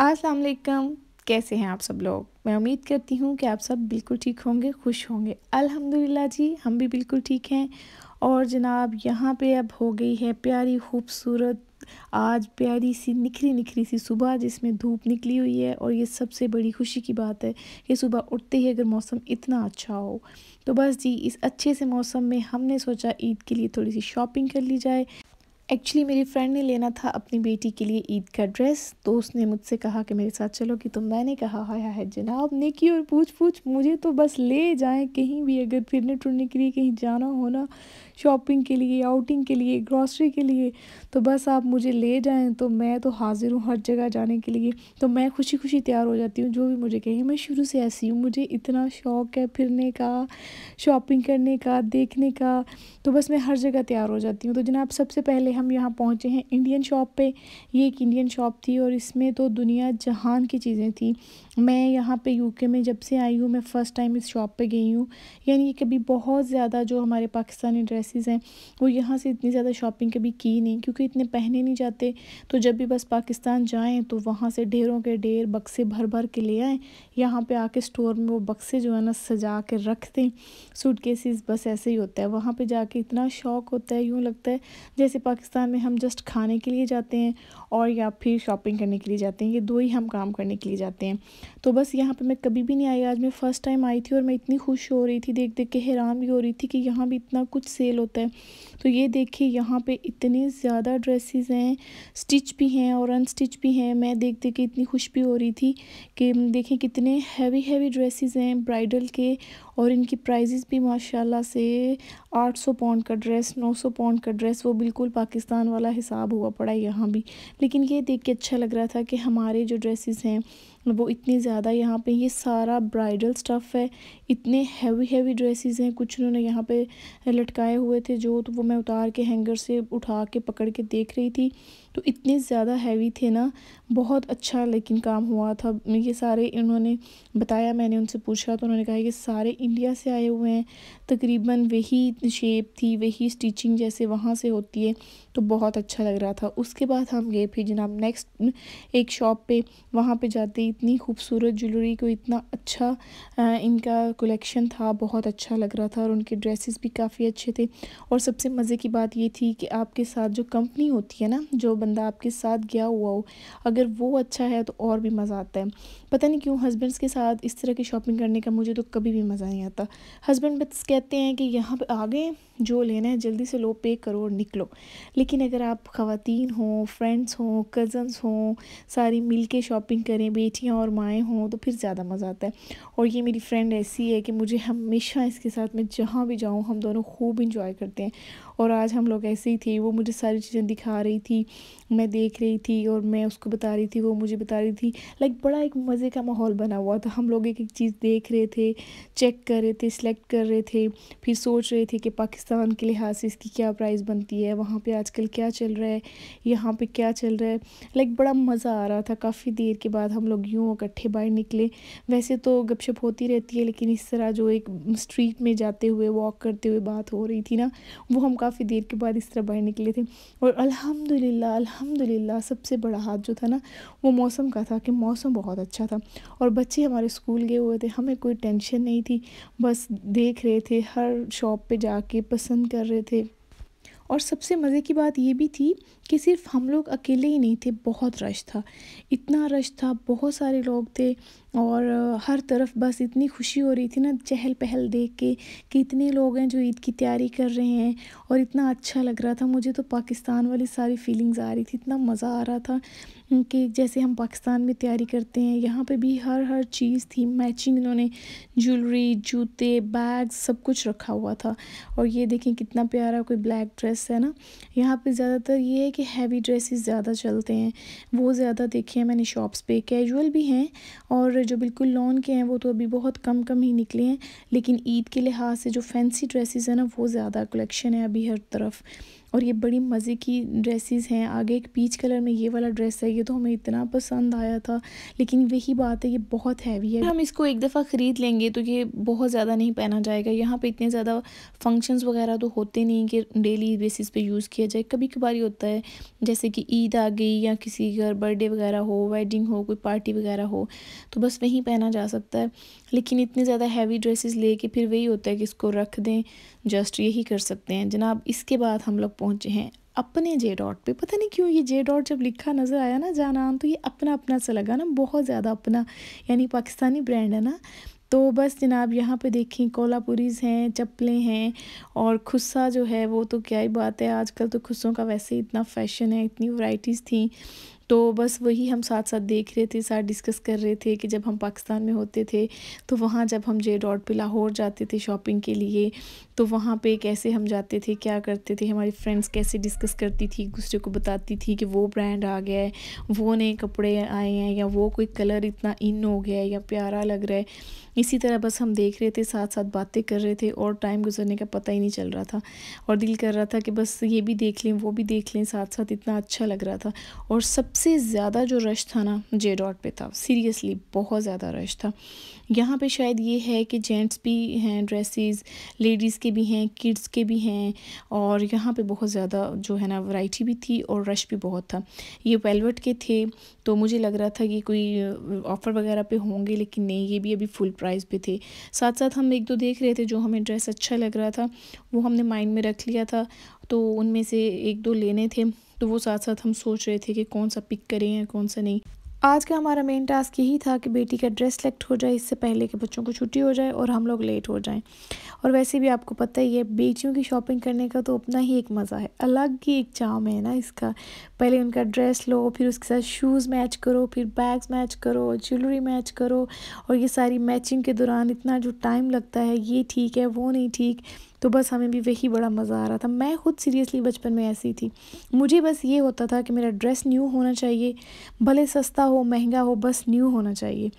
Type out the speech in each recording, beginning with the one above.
अस्सलाम वालेकुम कैसे हैं आप सब लोग मैं उम्मीद करती हूँ कि आप सब बिल्कुल ठीक होंगे खुश होंगे अल्हम्दुलिल्लाह जी हम भी बिल्कुल ठीक हैं और जनाब यहाँ पे अब हो गई है प्यारी खूबसूरत आज प्यारी सी निखरी निखरी सी सुबह जिसमें धूप निकली हुई है और ये सबसे बड़ी खुशी की बात है कि सुबह उठते ही अगर मौसम इतना अच्छा हो तो बस जी इस अच्छे से मौसम में हमने सोचा ईद के लिए थोड़ी सी शॉपिंग कर ली जाए एक्चुअली मेरी फ्रेंड ने लेना था अपनी बेटी के लिए ईद का ड्रेस तो उसने मुझसे कहा कि मेरे साथ चलोगी तो मैंने कहा हाय हाय जनाब ने की और पूछ पूछ मुझे तो बस ले जाएं कहीं भी अगर फिरने टुरने के लिए कहीं जाना होना शॉपिंग के लिए आउटिंग के लिए ग्रॉसरी के लिए तो बस आप मुझे ले जाएं तो मैं तो हाज़िर हूँ हर जगह जाने के लिए तो मैं खुशी खुशी तैयार हो जाती हूँ जो भी मुझे कहें मैं शुरू से ऐसी हूँ मुझे इतना शौक़ है फिरने का शॉपिंग करने का देखने का तो बस मैं हर जगह तैयार हो जाती हूँ तो जनाब सबसे पहले हम यहाँ पहुँचे हैं इंडियन शॉप पर ये एक इंडियन शॉप थी और इसमें तो दुनिया जहान की चीज़ें थी मैं यहाँ पर यू में जब से आई हूँ मैं फ़र्स्ट टाइम इस शॉप पर गई हूँ यानी कभी बहुत ज़्यादा जो हमारे पाकिस्तानी ड्रेस ड्रेसेस हैं वो यहाँ से इतनी ज़्यादा शॉपिंग कभी की नहीं क्योंकि इतने पहने नहीं जाते तो जब भी बस पाकिस्तान जाएँ तो वहाँ से ढेरों के ढेर बक्से भर भर के ले आएँ यहाँ पर आके स्टोर में वो बक्से जो है ना सजा के रख दें सूट केसेस बस ऐसे ही होता है वहाँ पर जाके इतना शौक होता है यूँ लगता है जैसे पाकिस्तान में हम जस्ट खाने के लिए जाते हैं और या फिर शॉपिंग करने के लिए जाते हैं ये दो ही हम काम करने के लिए जाते हैं तो बस यहाँ पे मैं कभी भी नहीं आई आज मैं फ़र्स्ट टाइम आई थी और मैं इतनी खुश हो रही थी देख देख के हैरान भी हो रही थी कि यहाँ भी इतना कुछ सेल सेल होता है तो ये देखिए यहाँ पे इतने ज़्यादा ड्रेसेस हैं स्टिच भी हैं और अनस्टिच भी हैं मैं देख देख के इतनी खुश भी हो रही थी कि देखें कितने हैवी हैवी ड्रेसेस हैं ब्राइडल के और इनकी प्राइजेस भी माशाल्लाह से 800 पाउंड का ड्रेस 900 पाउंड का ड्रेस वो बिल्कुल पाकिस्तान वाला हिसाब हुआ पड़ा यहाँ भी लेकिन ये देख के अच्छा लग रहा था कि हमारे जो ड्रेसेस हैं वो इतने ज़्यादा यहाँ पे ये सारा ब्राइडल स्टफ़ है इतने हैवी हैवी ड्रेसेस हैं कुछ उन्होंने यहाँ पे लटकाए हुए थे जो तो वो मैं उतार के हैंगर से उठा के पकड़ के देख रही थी तो इतने ज़्यादा हैवी थे ना बहुत अच्छा लेकिन काम हुआ था ये सारे इन्होंने बताया मैंने उनसे पूछा तो उन्होंने कहा कि सारे इंडिया से आए हुए हैं तकरीबन वही शेप थी वही स्टिचिंग जैसे वहाँ से होती है तो बहुत अच्छा लग रहा था उसके बाद हम गए फिर जनाब नेक्स्ट एक शॉप पे वहाँ पे जाते इतनी खूबसूरत ज्वेलरी को इतना अच्छा इनका कलेक्शन था बहुत अच्छा लग रहा था और उनके ड्रेसेस भी काफ़ी अच्छे थे और सबसे मज़े की बात ये थी कि आपके साथ जो कंपनी होती है ना जो बंदा आपके साथ गया हुआ हो अगर वो अच्छा है तो और भी मज़ा आता है पता नहीं क्यों हस्बैंड्स के साथ इस तरह की शॉपिंग करने का मुझे तो कभी भी मज़ा नहीं आता हस्बैंड बस कहते हैं कि यहाँ पर आ गए जो लेना है जल्दी से लो पे करो और निकलो लेकिन अगर आप ख़वातीन हों फ्रेंड्स हों कज़न्स हों सारी मिल के शॉपिंग करें बेटियाँ और माएँ हों तो फिर ज़्यादा मज़ा आता है और ये मेरी फ्रेंड ऐसी है कि मुझे हमेशा इसके साथ मैं जहाँ भी जाऊँ हम दोनों खूब इंजॉय करते हैं और आज हम लोग ऐसे ही थे वो मुझे सारी चीज़ें दिखा रही थी मैं देख रही थी और मैं उसको बता रही थी वो मुझे बता रही थी लाइक बड़ा एक मज़े का माहौल बना हुआ था हम लोग एक एक चीज़ देख रहे थे चेक कर रहे थे सिलेक्ट कर रहे थे फिर सोच रहे थे कि पाकिस्तान पाकिस्तान के लिहाज से इसकी क्या प्राइस बनती है वहाँ पे आजकल क्या चल रहा है यहाँ पे क्या चल रहा है लाइक बड़ा मज़ा आ रहा था काफ़ी देर के बाद हम लोग यूँ इकट्ठे बाहर निकले वैसे तो गपशप होती रहती है लेकिन इस तरह जो एक स्ट्रीट में जाते हुए वॉक करते हुए बात हो रही थी ना वो हम काफ़ी देर के बाद इस तरह बाहर निकले थे और अलहमदिल्ला अलहमदिल्ला सबसे बड़ा हाथ जो था ना वो मौसम का था कि मौसम बहुत अच्छा था और बच्चे हमारे स्कूल गए हुए थे हमें कोई टेंशन नहीं थी बस देख रहे थे हर शॉप पे जाके पसंद कर रहे थे और सबसे मज़े की बात ये भी थी कि सिर्फ हम लोग अकेले ही नहीं थे बहुत रश था इतना रश था बहुत सारे लोग थे और हर तरफ बस इतनी खुशी हो रही थी ना चहल पहल देख के कि इतने लोग हैं जो ईद की तैयारी कर रहे हैं और इतना अच्छा लग रहा था मुझे तो पाकिस्तान वाली सारी फीलिंग्स आ रही थी इतना मज़ा आ रहा था कि जैसे हम पाकिस्तान में तैयारी करते हैं यहाँ पे भी हर हर चीज़ थी मैचिंग इन्होंने ज्वेलरी जूते बैग सब कुछ रखा हुआ था और ये देखें कितना प्यारा कोई ब्लैक ड्रेस है ना यहाँ पे ज़्यादातर ये है कि हैवी ड्रेसेस ज़्यादा चलते हैं वो ज़्यादा देखे हैं मैंने शॉप्स पे कैजुअल भी हैं और जो बिल्कुल लॉन के हैं वो तो अभी बहुत कम कम ही निकले हैं लेकिन ईद के लिहाज से जो फैंसी ड्रेसेस हैं ना वो ज़्यादा कलेक्शन है अभी हर तरफ और ये बड़ी मज़े की ड्रेसेस हैं आगे एक पीच कलर में ये वाला ड्रेस है ये तो हमें इतना पसंद आया था लेकिन वही बात है ये बहुत हैवी है हम इसको एक दफ़ा ख़रीद लेंगे तो ये बहुत ज़्यादा नहीं पहना जाएगा यहाँ पे इतने ज़्यादा फंक्शंस वगैरह तो होते नहीं कि डेली बेसिस पे यूज़ किया जाए कभी कभार ही होता है जैसे कि ईद आ गई या किसी घर बर्थडे वगैरह हो वेडिंग हो कोई पार्टी वगैरह हो तो बस वहीं पहना जा सकता है लेकिन इतने ज़्यादा हैवी ड्रेसेस ले फिर वही होता है कि इसको रख दें जस्ट यही कर सकते हैं जनाब इसके बाद हम लोग पहुँचे हैं अपने जे डॉट पे पता नहीं क्यों ये जे डॉट जब लिखा नज़र आया ना जानान तो ये अपना अपना सा लगा ना बहुत ज़्यादा अपना यानी पाकिस्तानी ब्रांड है ना तो बस जनाब यहाँ पे देखें कोलापुरीज़ हैं चप्पलें हैं और खुस्सा जो है वो तो क्या ही बात है आजकल तो खुस्सों का वैसे ही इतना फैशन है इतनी वराइटीज़ थी तो बस वही हम साथ साथ देख रहे थे साथ डिस्कस कर रहे थे कि जब हम पाकिस्तान में होते थे तो वहाँ जब हम जे डॉट पे लाहौर जाते थे शॉपिंग के लिए तो वहाँ पे कैसे हम जाते थे क्या करते थे हमारी फ्रेंड्स कैसे डिस्कस करती थी दूसरे को बताती थी कि वो ब्रांड आ गया है वो नए कपड़े आए हैं या वो कोई कलर इतना इन हो गया है या प्यारा लग रहा है इसी तरह बस हम देख रहे थे साथ साथ बातें कर रहे थे और टाइम गुजरने का पता ही नहीं चल रहा था और दिल कर रहा था कि बस ये भी देख लें वो भी देख लें साथ साथ इतना अच्छा लग रहा था और सब सबसे ज़्यादा जो रश था ना जे डॉट पे था सीरियसली बहुत ज़्यादा रश था यहाँ पे शायद ये है कि जेंट्स भी हैं ड्रेसेस लेडीज़ के भी हैं किड्स के भी हैं और यहाँ पे बहुत ज़्यादा जो है ना वैरायटी भी थी और रश भी बहुत था ये वेलवेट के थे तो मुझे लग रहा था कि कोई ऑफ़र वगैरह पे होंगे लेकिन नहीं ये भी अभी फुल प्राइस पे थे साथ साथ हम एक दो देख रहे थे जो हमें ड्रेस अच्छा लग रहा था वो हमने माइंड में रख लिया था तो उनमें से एक दो लेने थे तो वो साथ साथ हम सोच रहे थे कि कौन सा पिक करें या कौन सा नहीं आज का हमारा मेन टास्क यही था कि बेटी का ड्रेस सेलेक्ट हो जाए इससे पहले कि बच्चों को छुट्टी हो जाए और हम लोग लेट हो जाएं और वैसे भी आपको पता ही है बेटियों की शॉपिंग करने का तो अपना ही एक मज़ा है अलग ही एक चाम है ना इसका पहले उनका ड्रेस लो फिर उसके साथ शूज़ मैच करो फिर बैग्स मैच करो ज्वेलरी मैच करो और ये सारी मैचिंग के दौरान इतना जो टाइम लगता है ये ठीक है वो नहीं ठीक तो बस हमें भी वही बड़ा मज़ा आ रहा था मैं खुद सीरियसली बचपन में ऐसी थी मुझे बस ये होता था कि मेरा ड्रेस न्यू होना चाहिए भले सस्ता हो महंगा हो बस न्यू होना चाहिए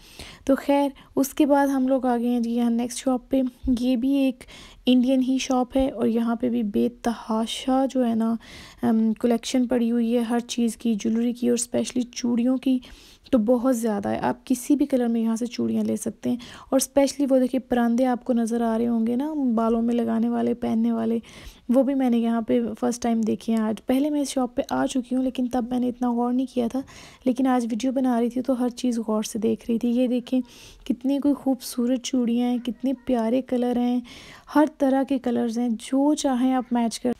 तो खैर उसके बाद हम लोग आ गए हैं जी यहाँ नेक्स्ट शॉप पे ये भी एक इंडियन ही शॉप है और यहाँ पे भी बेतहाशा जो है ना कलेक्शन पड़ी हुई है हर चीज़ की ज्वेलरी की और स्पेशली चूड़ियों की तो बहुत ज़्यादा है आप किसी भी कलर में यहाँ से चूड़ियाँ ले सकते हैं और स्पेशली वो देखिए परांदे आपको नज़र आ रहे होंगे ना बालों में लगाने वाले पहनने वाले वो भी मैंने यहाँ पे फ़र्स्ट टाइम देखे हैं आज पहले मैं इस शॉप पे आ चुकी हूँ लेकिन तब मैंने इतना गौर नहीं किया था लेकिन आज वीडियो बना रही थी तो हर चीज़ गौर से देख रही थी ये देखें कितनी कोई खूबसूरत चूड़ियाँ हैं कितने प्यारे कलर हैं हर हर तरह के कलर्स हैं जो चाहें आप मैच कर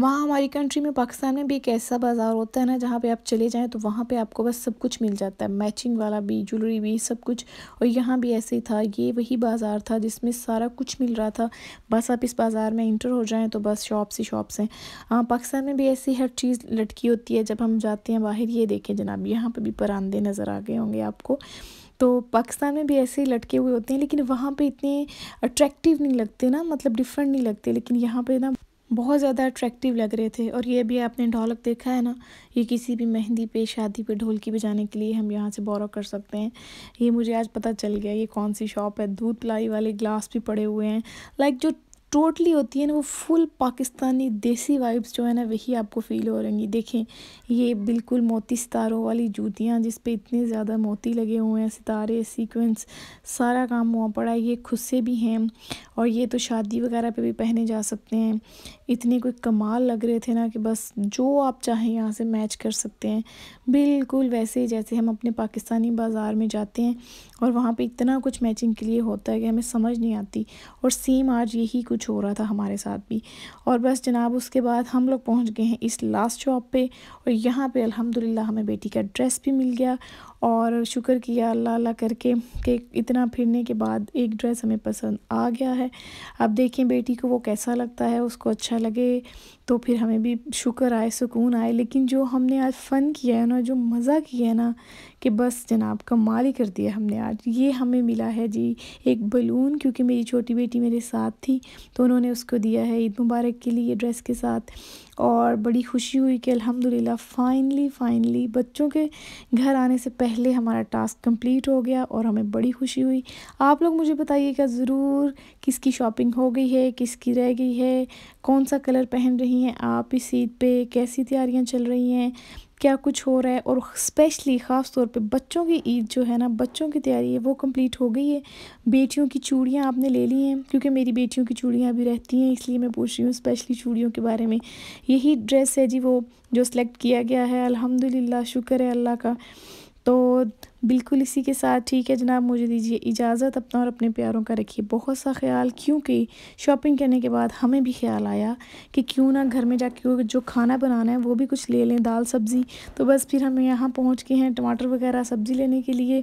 वहाँ हमारी कंट्री में पाकिस्तान में भी एक ऐसा बाज़ार होता है ना जहाँ पे आप चले जाएँ तो वहाँ पे आपको बस सब कुछ मिल जाता है मैचिंग वाला भी ज्वेलरी भी सब कुछ और यहाँ भी ऐसे ही था ये वही बाज़ार था जिसमें सारा कुछ मिल रहा था बस आप इस बाज़ार में इंटर हो जाएँ तो बस शॉप्स ही शॉप्स हैं हाँ पाकिस्तान में भी ऐसी हर चीज़ लटकी होती है जब हम जाते हैं बाहर ये देखें जनाब यहाँ पर भी परांदे नज़र आ गए होंगे आपको तो पाकिस्तान में भी ऐसे ही लटके हुए होते हैं लेकिन वहाँ पे इतने अट्रैक्टिव नहीं लगते ना मतलब डिफरेंट नहीं लगते लेकिन यहाँ पे ना बहुत ज़्यादा अट्रैक्टिव लग रहे थे और ये भी आपने ढोलक देखा है ना ये किसी भी मेहंदी पे शादी पे ढोलकी बजाने के लिए हम यहाँ से बोरो कर सकते हैं ये मुझे आज पता चल गया ये कौन सी शॉप है दूध पिलाई वाले ग्लास भी पड़े हुए हैं लाइक जो टोटली होती है ना वो फुल पाकिस्तानी देसी वाइब्स जो है ना वही आपको फ़ील हो रही देखें ये बिल्कुल मोती सितारों वाली जूतियाँ जिस पे इतने ज़्यादा मोती लगे हुए हैं सितारे सीक्वेंस सारा काम हुआ पड़ा है ये खुद से भी हैं और ये तो शादी वगैरह पे भी पहने जा सकते हैं इतने कोई कमाल लग रहे थे ना कि बस जो आप चाहें यहाँ से मैच कर सकते हैं बिल्कुल वैसे ही जैसे हम अपने पाकिस्तानी बाज़ार में जाते हैं और वहाँ पर इतना कुछ मैचिंग के लिए होता है कि हमें समझ नहीं आती और सेम आज यही कुछ कुछ हो रहा था हमारे साथ भी और बस जनाब उसके बाद हम लोग पहुंच गए हैं इस लास्ट शॉप पे और यहाँ पे अल्हम्दुलिल्लाह हमें बेटी का ड्रेस भी मिल गया और शुक्र किया अल्लाह अल्लाह करके कि इतना फिरने के बाद एक ड्रेस हमें पसंद आ गया है अब देखें बेटी को वो कैसा लगता है उसको अच्छा लगे तो फिर हमें भी शुक्र आए सुकून आए लेकिन जो हमने आज फ़न किया है ना जो मज़ा किया है ना कि बस जनाब कमाल ही कर दिया हमने आज ये हमें मिला है जी एक बलून क्योंकि मेरी छोटी बेटी मेरे साथ थी तो उन्होंने उसको दिया है ईद मुबारक के लिए ड्रेस के साथ और बड़ी खुशी हुई कि अल्हम्दुलिल्लाह फ़ाइनली फ़ाइनली बच्चों के घर आने से पहले हमारा टास्क कंप्लीट हो गया और हमें बड़ी खुशी हुई आप लोग मुझे बताइएगा ज़रूर किसकी शॉपिंग हो गई है किसकी रह गई है कौन सा कलर पहन रही हैं आप इस ईद पे कैसी तैयारियां चल रही हैं क्या कुछ हो रहा है और स्पेशली ख़ास तौर पे बच्चों की ईद जो है ना बच्चों की तैयारी है वो कंप्लीट हो गई है बेटियों की चूड़ियाँ आपने ले ली हैं क्योंकि मेरी बेटियों की चूड़ियाँ अभी रहती हैं इसलिए मैं पूछ रही हूँ स्पेशली चूड़ियों के बारे में यही ड्रेस है जी वो जो सेलेक्ट किया गया है अलहमदिल्ला शुक्र है अल्लाह का तो बिल्कुल इसी के साथ ठीक है जनाब मुझे दीजिए इजाज़त अपना और अपने प्यारों का रखिए बहुत सा ख्याल क्योंकि शॉपिंग करने के बाद हमें भी ख्याल आया कि क्यों ना घर में जाके जो खाना बनाना है वो भी कुछ ले लें दाल सब्ज़ी तो बस फिर हम यहाँ पहुँच के हैं टमाटर वगैरह सब्ज़ी लेने के लिए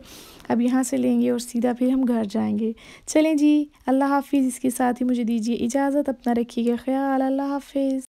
अब यहाँ से लेंगे और सीधा फिर हम घर जाएँगे चलें जी अल्लाह हाफिज़ इसके साथ ही मुझे दीजिए इजाज़त अपना रखिएगा ख्याल अल्लाह हाफिज़